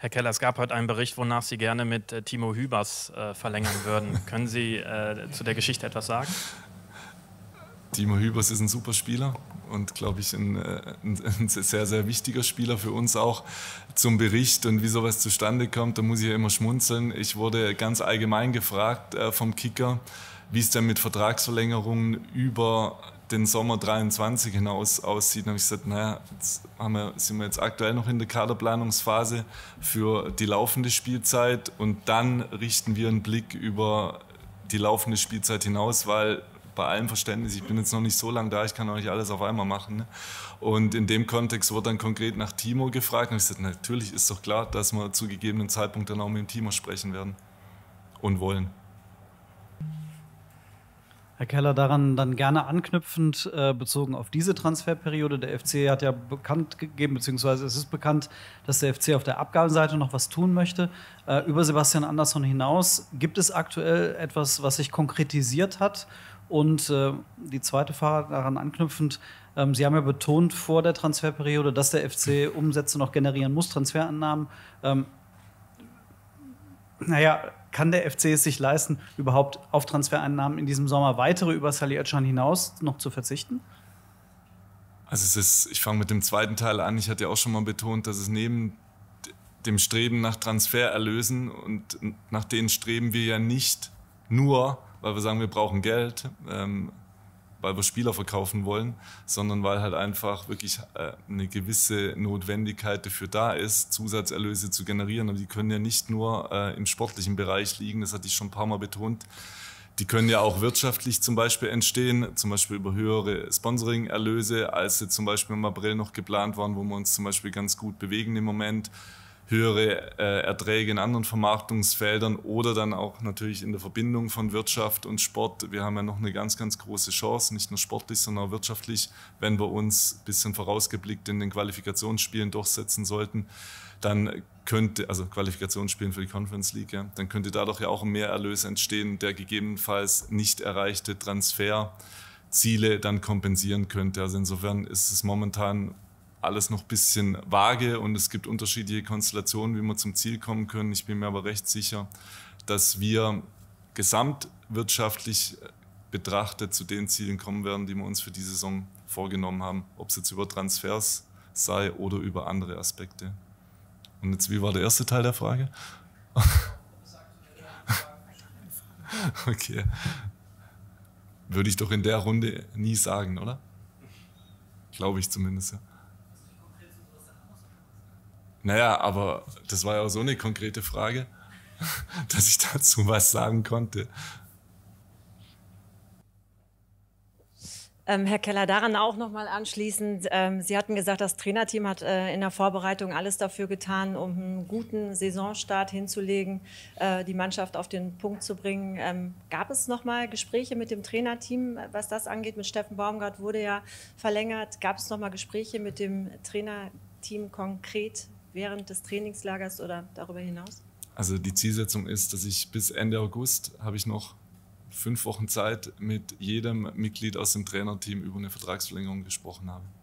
Herr Keller, es gab heute einen Bericht, wonach Sie gerne mit äh, Timo Hübers äh, verlängern würden. Können Sie äh, zu der Geschichte etwas sagen? Timo Hübers ist ein super Spieler und, glaube ich, ein, äh, ein, ein, sehr, sehr wichtiger Spieler für uns auch zum Bericht und wie sowas zustande kommt. Da muss ich ja immer schmunzeln. Ich wurde ganz allgemein gefragt äh, vom Kicker, wie es dann mit Vertragsverlängerungen über den Sommer 23 hinaus aussieht. Dann habe ich gesagt, naja, jetzt wir, sind wir jetzt aktuell noch in der Kaderplanungsphase für die laufende Spielzeit und dann richten wir einen Blick über die laufende Spielzeit hinaus, weil bei allem Verständnis, ich bin jetzt noch nicht so lange da, ich kann auch nicht alles auf einmal machen. Ne? Und in dem Kontext wurde dann konkret nach Timo gefragt und ich gesagt, natürlich ist doch klar, dass wir zu gegebenen Zeitpunkt dann auch mit dem Timo sprechen werden und wollen. Herr Keller, daran dann gerne anknüpfend äh, bezogen auf diese Transferperiode. Der FC hat ja bekannt gegeben, beziehungsweise es ist bekannt, dass der FC auf der Abgabenseite noch was tun möchte. Äh, über Sebastian Andersson hinaus gibt es aktuell etwas, was sich konkretisiert hat. Und äh, die zweite Frage daran anknüpfend, ähm, Sie haben ja betont vor der Transferperiode, dass der FC Umsätze noch generieren muss, Transferannahmen. Ähm, naja, kann der FC es sich leisten, überhaupt auf Transfereinnahmen in diesem Sommer weitere über Salih Özcan hinaus noch zu verzichten? Also es ist, ich fange mit dem zweiten Teil an. Ich hatte ja auch schon mal betont, dass es neben dem Streben nach Transfererlösen und nach denen streben wir ja nicht nur, weil wir sagen, wir brauchen Geld, ähm, weil wir Spieler verkaufen wollen, sondern weil halt einfach wirklich äh, eine gewisse Notwendigkeit dafür da ist, Zusatzerlöse zu generieren. Und die können ja nicht nur äh, im sportlichen Bereich liegen, das hatte ich schon ein paar Mal betont. Die können ja auch wirtschaftlich zum Beispiel entstehen, zum Beispiel über höhere Sponsoring-Erlöse, als sie zum Beispiel im April noch geplant waren, wo wir uns zum Beispiel ganz gut bewegen im Moment höhere äh, Erträge in anderen Vermarktungsfeldern oder dann auch natürlich in der Verbindung von Wirtschaft und Sport. Wir haben ja noch eine ganz, ganz große Chance, nicht nur sportlich, sondern auch wirtschaftlich, wenn wir uns ein bisschen vorausgeblickt in den Qualifikationsspielen durchsetzen sollten, dann könnte, also Qualifikationsspielen für die Conference League, ja, dann könnte dadurch ja auch ein Mehrerlös entstehen, der gegebenenfalls nicht erreichte Transfer Ziele dann kompensieren könnte. Also insofern ist es momentan alles noch ein bisschen vage und es gibt unterschiedliche Konstellationen, wie wir zum Ziel kommen können. Ich bin mir aber recht sicher, dass wir gesamtwirtschaftlich betrachtet zu den Zielen kommen werden, die wir uns für die Saison vorgenommen haben, ob es jetzt über Transfers sei oder über andere Aspekte. Und jetzt, wie war der erste Teil der Frage? okay. Würde ich doch in der Runde nie sagen, oder? Glaube ich zumindest, ja. Naja, aber das war ja auch so eine konkrete Frage, dass ich dazu was sagen konnte. Ähm, Herr Keller, daran auch nochmal anschließend. Ähm, Sie hatten gesagt, das Trainerteam hat äh, in der Vorbereitung alles dafür getan, um einen guten Saisonstart hinzulegen, äh, die Mannschaft auf den Punkt zu bringen. Ähm, gab es nochmal Gespräche mit dem Trainerteam, was das angeht? Mit Steffen Baumgart wurde ja verlängert. Gab es nochmal Gespräche mit dem Trainerteam konkret während des Trainingslagers oder darüber hinaus? Also die Zielsetzung ist, dass ich bis Ende August habe ich noch fünf Wochen Zeit mit jedem Mitglied aus dem Trainerteam über eine Vertragsverlängerung gesprochen habe.